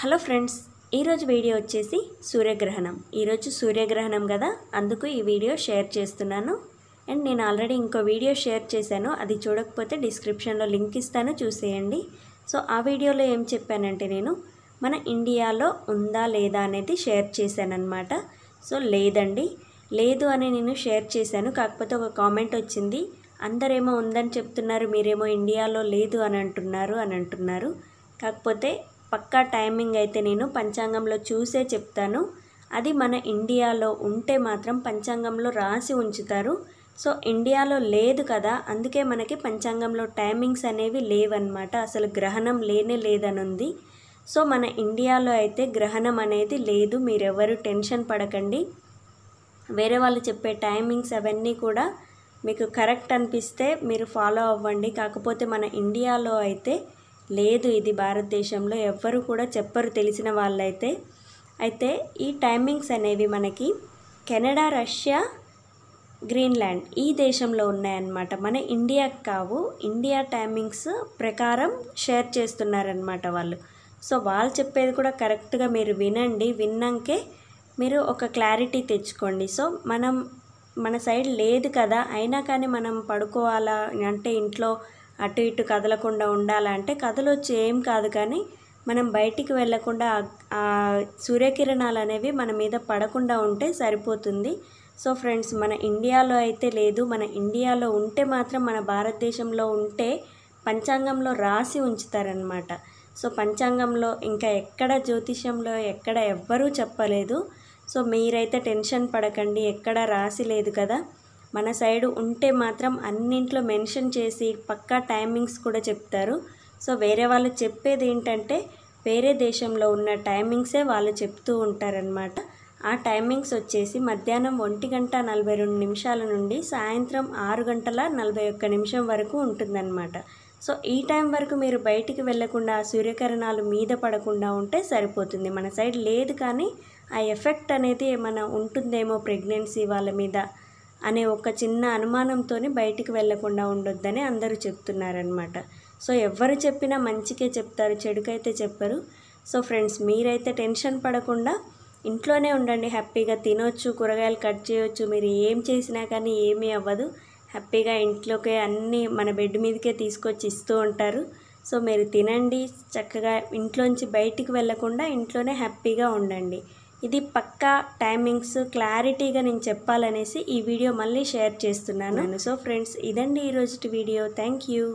hello friends ఈరోజు video వచ్చేసి సూర్యగ్రహణం ఈరోజు సూర్యగ్రహణం కదా అందుకు ఈ వీడియో షేర్ చేస్తున్నాను అండ్ నేను ఆల్రెడీ ఇంకో వీడియో షేర్ చేశాను అది చూడకపోతే డిస్క్రిప్షన్లో లింక్ ఇస్తాను చూసేయండి సో ఆ వీడియోలో ఏం చెప్పానంటే నేను మన ఇండియాలో ఉందా లేదా అనేది షేర్ చేశానన్నమాట సో లేదండి లేదు అని నేను షేర్ చేశాను కాకపోతే ఒక కామెంట్ వచ్చింది అందరేమో ఉందని చెప్తున్నారు మీరేమో ఇండియాలో లేదు అని అంటున్నారు అని అంటున్నారు కాకపోతే పక్కా టైమింగ్ అయితే నేను పంచాంగంలో చూసే చెప్తాను అది మన ఇండియాలో ఉంటే మాత్రం పంచాంగంలో రాసి ఉంచుతారు సో ఇండియాలో లేదు కదా అందుకే మనకి పంచాంగంలో టైమింగ్స్ అనేవి లేవన్నమాట అసలు గ్రహణం లేనే లేదని ఉంది సో మన ఇండియాలో అయితే గ్రహణం అనేది లేదు మీరెవరు టెన్షన్ పడకండి వేరే వాళ్ళు చెప్పే టైమింగ్స్ అవన్నీ కూడా మీకు కరెక్ట్ అనిపిస్తే మీరు ఫాలో అవ్వండి కాకపోతే మన ఇండియాలో అయితే లేదు ఇది భారతదేశంలో ఎవ్వరు కూడా చెప్పరు తెలిసిన వాళ్ళైతే అయితే ఈ టైమింగ్స్ అనేవి మనకి కెనడా రష్యా గ్రీన్లాండ్ ఈ దేశంలో ఉన్నాయన్నమాట మన ఇండియా కావు ఇండియా టైమింగ్స్ ప్రకారం షేర్ చేస్తున్నారనమాట వాళ్ళు సో వాళ్ళు చెప్పేది కూడా కరెక్ట్గా మీరు వినండి విన్నాకే మీరు ఒక క్లారిటీ తెచ్చుకోండి సో మనం మన సైడ్ లేదు కదా అయినా కానీ మనం పడుకోవాలా అంటే ఇంట్లో అటు ఇటు కదలకుండా ఉండాలంటే కదలొచ్చు ఏం కాదు కానీ మనం బయటికి వెళ్లకుండా ఆ సూర్యకిరణాలు అనేవి మన మీద పడకుండా ఉంటే సరిపోతుంది సో ఫ్రెండ్స్ మన ఇండియాలో అయితే లేదు మన ఇండియాలో ఉంటే మాత్రం మన భారతదేశంలో ఉంటే పంచాంగంలో రాసి ఉంచుతారనమాట సో పంచాంగంలో ఇంకా ఎక్కడ జ్యోతిష్యంలో ఎక్కడ ఎవ్వరూ చెప్పలేదు సో మీరైతే టెన్షన్ పడకండి ఎక్కడ రాసి లేదు కదా మన సైడ్ ఉంటే మాత్రం అన్నింట్లో మెన్షన్ చేసి పక్కా టైమింగ్స్ కూడా చెప్తారు సో వేరే వాళ్ళు చెప్పేది ఏంటంటే వేరే దేశంలో ఉన్న టైమింగ్సే వాళ్ళు చెప్తూ ఉంటారనమాట ఆ టైమింగ్స్ వచ్చేసి మధ్యాహ్నం ఒంటి గంట నలభై రెండు నిమిషాల నుండి సాయంత్రం ఆరు గంటల నలభై ఒక్క నిమిషం వరకు ఉంటుందన్నమాట సో ఈ టైం వరకు మీరు బయటికి వెళ్లకుండా సూర్యకిరణాలు మీద పడకుండా ఉంటే సరిపోతుంది మన సైడ్ లేదు కానీ ఆ ఎఫెక్ట్ అనేది ఏమైనా ఉంటుందేమో ప్రెగ్నెన్సీ వాళ్ళ మీద అనే ఒక చిన్న అనుమానంతోనే బయటికి వెళ్లకుండా ఉండొద్దని అందరూ చెప్తున్నారనమాట సో ఎవరు చెప్పినా మంచికే చెప్తారు చెడుకైతే చెప్పరు సో ఫ్రెండ్స్ మీరైతే టెన్షన్ పడకుండా ఇంట్లోనే ఉండండి హ్యాపీగా తినొచ్చు కూరగాయలు కట్ చేయొచ్చు మీరు ఏం చేసినా కానీ ఏమీ అవ్వదు హ్యాపీగా ఇంట్లోకే అన్నీ మన బెడ్ మీదకే తీసుకొచ్చి ఇస్తూ ఉంటారు సో మీరు తినండి చక్కగా ఇంట్లోంచి బయటికి వెళ్లకుండా ఇంట్లోనే హ్యాపీగా ఉండండి ఇది పక్కా టైమింగ్స్ క్లారిటీగా నేను చెప్పాలనేసి ఈ వీడియో మళ్ళీ షేర్ చేస్తున్నాను సో ఫ్రెండ్స్ ఇదండి ఈరోజు వీడియో థ్యాంక్ యూ